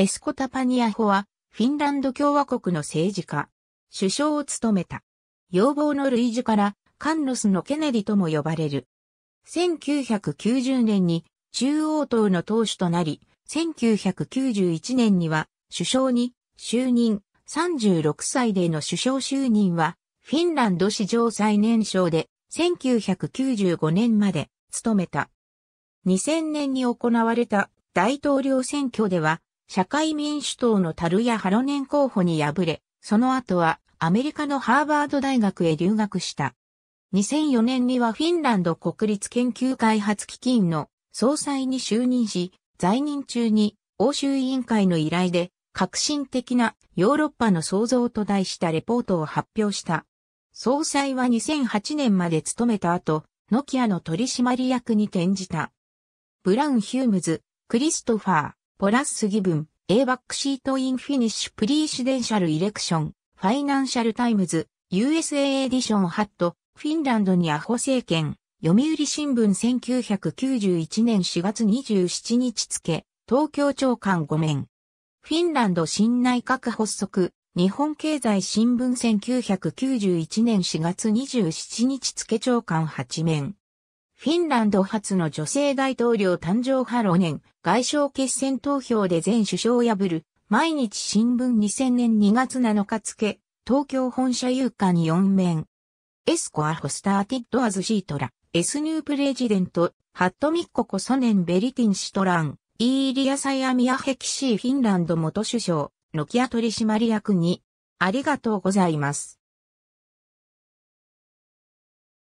エスコタパニアホは、フィンランド共和国の政治家、首相を務めた。要望の類似から、カンロスのケネディとも呼ばれる。1990年に中央党の党首となり、1991年には首相に就任、36歳での首相就任は、フィンランド史上最年少で、1995年まで務めた。2000年に行われた大統領選挙では、社会民主党のタルやハロネン候補に敗れ、その後はアメリカのハーバード大学へ留学した。2004年にはフィンランド国立研究開発基金の総裁に就任し、在任中に欧州委員会の依頼で革新的なヨーロッパの創造と題したレポートを発表した。総裁は2008年まで務めた後、ノキアの取締役に転じた。ブラウン・ヒュームズ、クリストファー、ポラッスギブン、A バックシートインフィニッシュプリーシデンシャルイレクション、ファイナンシャルタイムズ、USA エディションハット、フィンランドにアホ政権、読売新聞1991年4月27日付、東京長官5面。フィンランド新内閣発足、日本経済新聞1991年4月27日付長官8面。フィンランド初の女性大統領誕生派ロネン、外相決戦投票で前首相を破る、毎日新聞2000年2月7日付、東京本社有刊4面。エスコアホスターティッドアズシートラ、エスニュープレジデント、ハットミッココソネンベリティンシトラン、イーリアサイアミアヘキシーフィンランド元首相、ノキア取締役に、ありがとうございます。